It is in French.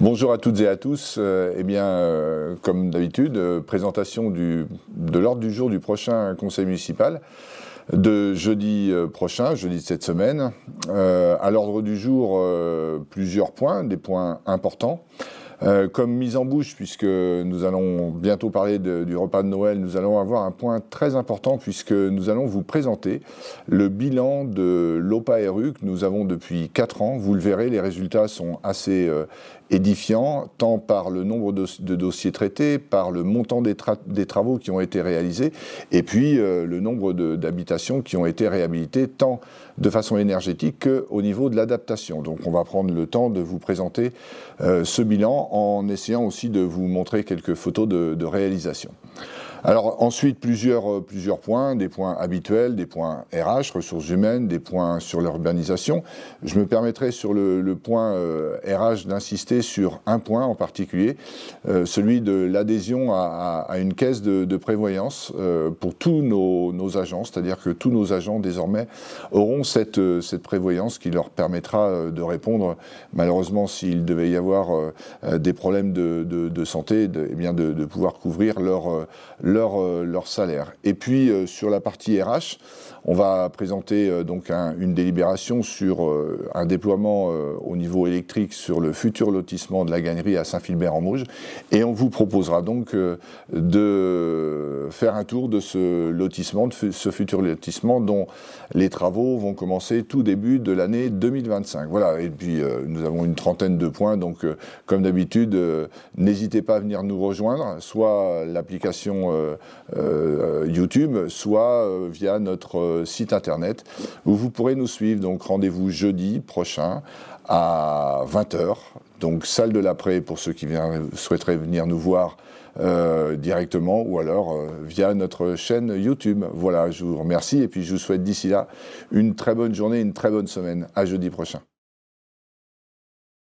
Bonjour à toutes et à tous. Euh, eh bien, euh, comme d'habitude, euh, présentation de l'ordre du jour du prochain conseil municipal de jeudi prochain, jeudi de cette semaine. Euh, à l'ordre du jour, plusieurs points, des points importants. Euh, comme mise en bouche, puisque nous allons bientôt parler du repas de Noël, nous allons avoir un point très important, puisque nous allons vous présenter le bilan de l'OPA-RU que nous avons depuis 4 ans. Vous le verrez, les résultats sont assez euh, édifiants, tant par le nombre de, dossiers traités, par le montant des, travaux qui ont été réalisés, et puis euh, le nombre d'habitations qui ont été réhabilitées, tant de façon énergétique qu'au niveau de l'adaptation. Donc on va prendre le temps de vous présenter ce bilan en essayant aussi de vous montrer quelques photos de, réalisation. Alors ensuite, plusieurs, euh, plusieurs points, des points habituels, des points RH, ressources humaines, des points sur l'urbanisation. Je me permettrai sur le, point RH euh, d'insister sur un point en particulier, euh, celui de l'adhésion à, une caisse de, prévoyance pour tous nos, nos agents, c'est-à-dire que tous nos agents désormais auront cette, cette prévoyance qui leur permettra de répondre, malheureusement s'il devait y avoir euh, des problèmes de, santé, de, eh bien de, pouvoir couvrir leur, euh, leur, euh, leur salaire. Et puis sur la partie RH, on va présenter donc une délibération sur un déploiement au niveau électrique sur le futur lotissement de la gagnerie à Saint-Philbert-en-Mauges. Et on vous proposera donc de faire un tour de ce lotissement, de ce futur lotissement dont les travaux vont commencer tout début de l'année 2025. Voilà, et puis nous avons une trentaine de points, donc comme d'habitude, euh, n'hésitez pas à venir nous rejoindre, soit l'application euh, euh, YouTube, soit via notre site internet, où vous pourrez nous suivre. Donc rendez-vous jeudi prochain à 20h. Donc salle de l'après pour ceux qui souhaiteraient venir nous voir directement ou alors via notre chaîne YouTube. Voilà, je vous remercie et puis je vous souhaite d'ici là une très bonne journée, une très bonne semaine. À jeudi prochain.